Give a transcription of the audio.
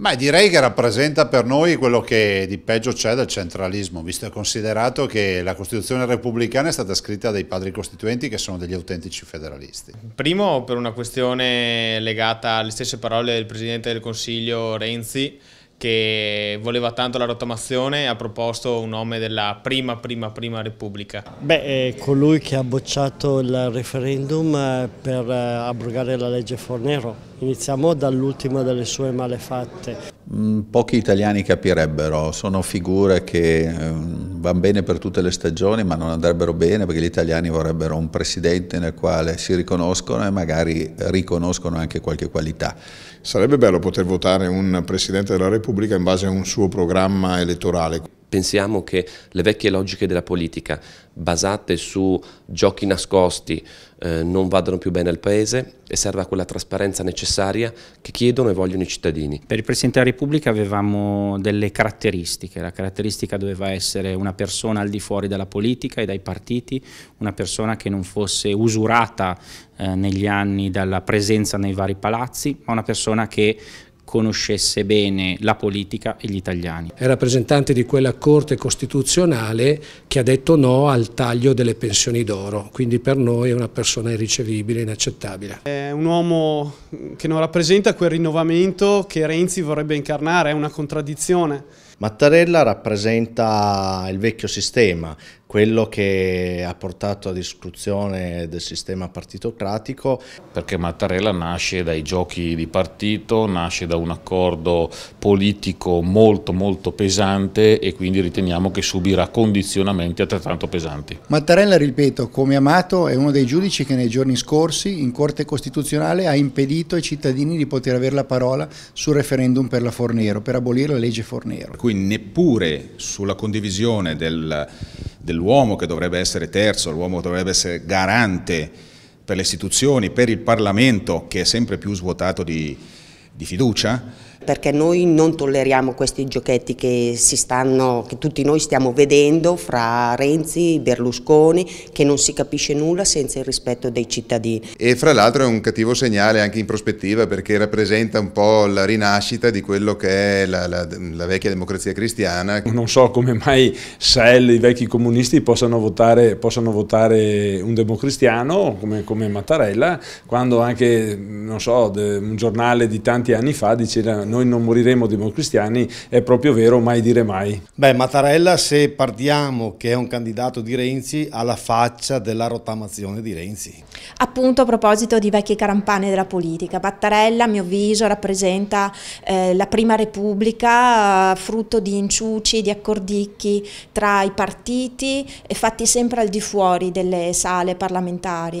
Beh, direi che rappresenta per noi quello che di peggio c'è del centralismo, visto e considerato che la Costituzione repubblicana è stata scritta dai padri costituenti che sono degli autentici federalisti. Primo, per una questione legata alle stesse parole del Presidente del Consiglio Renzi, che voleva tanto la rottamazione e ha proposto un nome della prima, prima, prima Repubblica. Beh, è eh, colui che ha bocciato il referendum eh, per eh, abrogare la legge Fornero. Iniziamo dall'ultima delle sue malefatte. Mm, pochi italiani capirebbero, sono figure che ehm, vanno bene per tutte le stagioni, ma non andrebbero bene perché gli italiani vorrebbero un presidente nel quale si riconoscono e magari riconoscono anche qualche qualità. Sarebbe bello poter votare un presidente della Repubblica in base a un suo programma elettorale. Pensiamo che le vecchie logiche della politica basate su giochi nascosti eh, non vadano più bene al Paese e serva quella trasparenza necessaria che chiedono e vogliono i cittadini. Per il Presidente della Repubblica avevamo delle caratteristiche, la caratteristica doveva essere una persona al di fuori dalla politica e dai partiti, una persona che non fosse usurata eh, negli anni dalla presenza nei vari palazzi, ma una persona che conoscesse bene la politica e gli italiani. È rappresentante di quella Corte Costituzionale che ha detto no al taglio delle pensioni d'oro, quindi per noi è una persona irricevibile, inaccettabile. È un uomo che non rappresenta quel rinnovamento che Renzi vorrebbe incarnare, è una contraddizione. Mattarella rappresenta il vecchio sistema, quello che ha portato a distruzione del sistema partitocratico. Perché Mattarella nasce dai giochi di partito, nasce da un accordo politico molto molto pesante e quindi riteniamo che subirà condizionamenti altrettanto pesanti. Mattarella, ripeto, come amato è uno dei giudici che nei giorni scorsi in Corte Costituzionale ha impedito ai cittadini di poter avere la parola sul referendum per la Fornero, per abolire la legge Fornero cui neppure sulla condivisione del, dell'uomo che dovrebbe essere terzo, l'uomo che dovrebbe essere garante per le istituzioni, per il Parlamento, che è sempre più svuotato di, di fiducia? Perché noi non tolleriamo questi giochetti che, stanno, che tutti noi stiamo vedendo fra Renzi, Berlusconi, che non si capisce nulla senza il rispetto dei cittadini. E fra l'altro è un cattivo segnale anche in prospettiva perché rappresenta un po' la rinascita di quello che è la, la, la vecchia democrazia cristiana. Non so come mai SEL, i vecchi comunisti, possano votare, possano votare un democristiano come, come Mattarella, quando anche so, un giornale di tanti tanti anni fa diceva noi non moriremo democristiani, è proprio vero, mai dire mai. Beh, Mattarella se partiamo che è un candidato di Renzi ha la faccia della rottamazione di Renzi. Appunto a proposito di vecchie carampane della politica, Mattarella a mio avviso rappresenta eh, la prima repubblica frutto di inciuci, di accordicchi tra i partiti e fatti sempre al di fuori delle sale parlamentari.